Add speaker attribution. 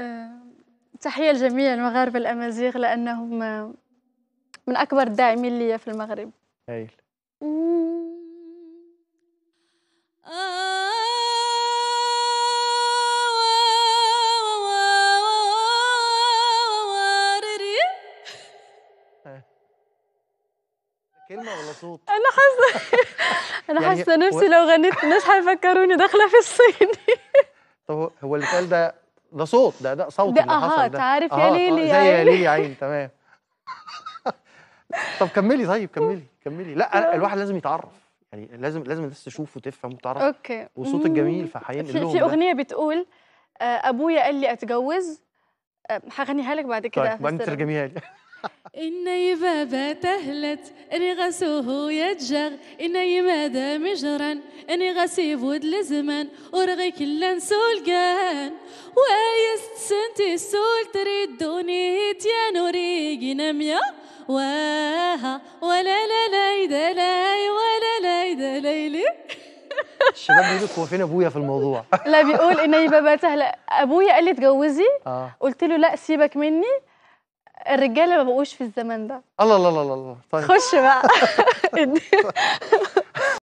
Speaker 1: آه، تحية لجميع المغاربة الأمازيغ لأنهم آه، من أكبر الداعمين لي في المغرب
Speaker 2: هايل كلمة ولا صوت؟
Speaker 3: أنا حاسة
Speaker 1: أنا يعني حاسة نفسي لو غنيت الناس حيفكروني داخلة في الصيني
Speaker 2: طب هو اللي قال ده ده صوت ده ده صوت ده اه حصل عارف يا آه، ليلي آه، زي يا يعني. ليلي يا عين تمام طب كملي طيب كملي كملي لا آه. الواحد لازم يتعرف يعني لازم لازم الناس تشوف وتفهم وتعرف اوكي وصوتك جميل فهينقل لهم في اغنيه
Speaker 1: بتقول ابويا قال لي اتجوز هغنيها لك بعد كده طيب بعدين ترجميها لي
Speaker 3: النايبة تهلت اني غسوه يتجغ النايبة دا مجرا اني غسيب ود لزمان ورغي كلا سولقان ويست سنتي سول تريدوني تيانو ريقي نميا واها ولا لا لا لا ولا لا لا ليلي
Speaker 1: الشباب بيقولوا لك
Speaker 2: هو فين ابويا في الموضوع
Speaker 1: لا بيقول ان هي بابا تهلا ابويا قال لي اتجوزي آه. قلت له لا سيبك مني الرجاله ما بقوش في الزمان ده
Speaker 2: الله الله الله الله طيب
Speaker 1: خش بقى